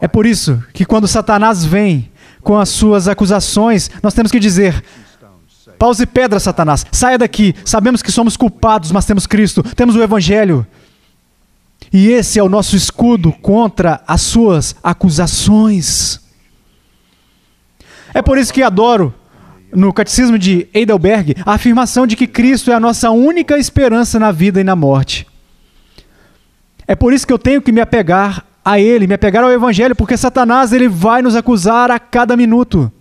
É por isso que quando Satanás vem com as suas acusações, nós temos que dizer: pause pedra, Satanás, saia daqui. Sabemos que somos culpados, mas temos Cristo, temos o Evangelho. E esse é o nosso escudo contra as suas acusações. É por isso que adoro, no Catecismo de Heidelberg, a afirmação de que Cristo é a nossa única esperança na vida e na morte. É por isso que eu tenho que me apegar a ele, me apegar ao evangelho, porque Satanás ele vai nos acusar a cada minuto.